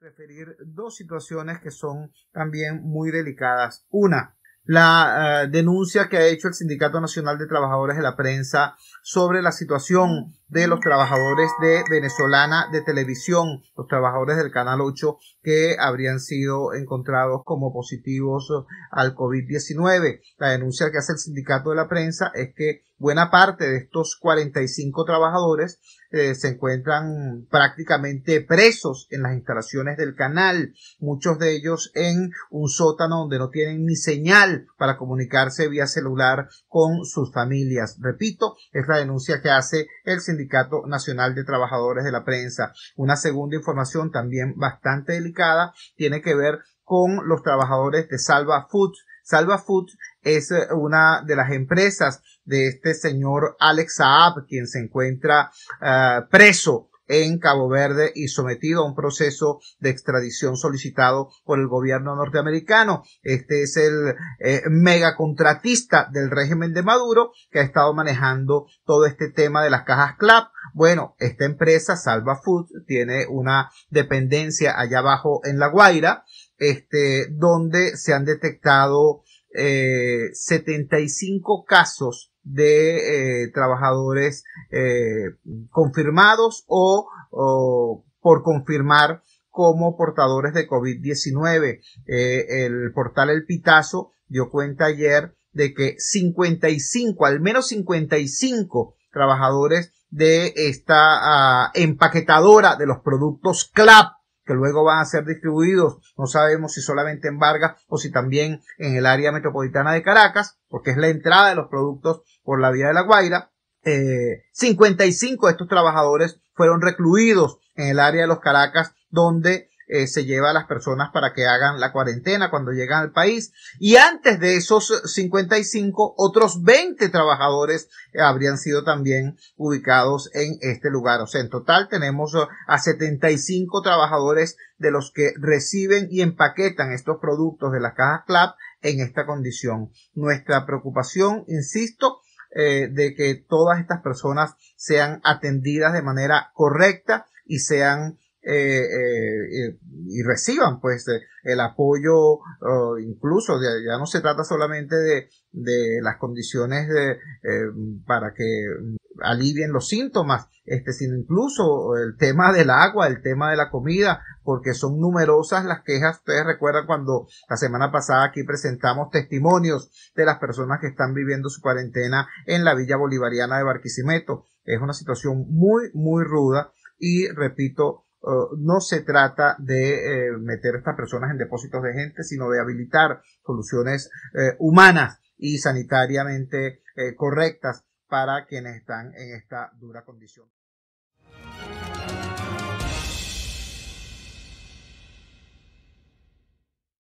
referir dos situaciones que son también muy delicadas. Una, la eh, denuncia que ha hecho el Sindicato Nacional de Trabajadores de la Prensa sobre la situación de los trabajadores de Venezolana de Televisión, los trabajadores del Canal 8 que habrían sido encontrados como positivos al COVID-19. La denuncia que hace el Sindicato de la Prensa es que buena parte de estos 45 trabajadores eh, se encuentran prácticamente presos en las instalaciones del canal, muchos de ellos en un sótano donde no tienen ni señal para comunicarse vía celular con sus familias. Repito, es la denuncia que hace el Sindicato Nacional de Trabajadores de la Prensa. Una segunda información también bastante delicada tiene que ver con los trabajadores de Salva Foods Salva es eh, una de las empresas de este señor Alex Saab, quien se encuentra eh, preso en Cabo Verde y sometido a un proceso de extradición solicitado por el gobierno norteamericano. Este es el eh, megacontratista del régimen de Maduro que ha estado manejando todo este tema de las cajas CLAP. Bueno, esta empresa, Salva Food, tiene una dependencia allá abajo en La Guaira, este, donde se han detectado 75 eh, casos de eh, trabajadores eh, confirmados o, por confirmar como portadores de COVID-19. el portal El Pitazo dio cuenta ayer de que 55, al menos 55 trabajadores de esta ah, empaquetadora de los productos CLAP que luego van a ser distribuidos, no sabemos si solamente en Vargas o si también en el área metropolitana de Caracas, porque es la entrada de los productos por la vía de La Guaira. Eh, 55 de estos trabajadores fueron recluidos en el área de los Caracas, donde eh, se lleva a las personas para que hagan la cuarentena cuando llegan al país. Y antes de esos 55, otros 20 trabajadores eh, habrían sido también ubicados en este lugar. O sea, en total tenemos eh, a 75 trabajadores de los que reciben y empaquetan estos productos de las cajas CLAP en esta condición. Nuestra preocupación, insisto, de que todas estas personas sean atendidas de manera correcta y sean eh, eh, eh, y reciban pues el apoyo incluso ya no se trata solamente de, las condiciones de, para que alivien los síntomas este sino incluso el tema del agua el tema de la comida porque son numerosas las quejas ustedes recuerdan cuando la semana pasada aquí presentamos testimonios de las personas que están viviendo su cuarentena en la villa bolivariana de Barquisimeto es una situación muy muy ruda y repito eh, no se trata de eh, meter a estas personas en depósitos de gente, sino de habilitar soluciones eh, humanas y sanitariamente correctas para quienes están en esta dura condición.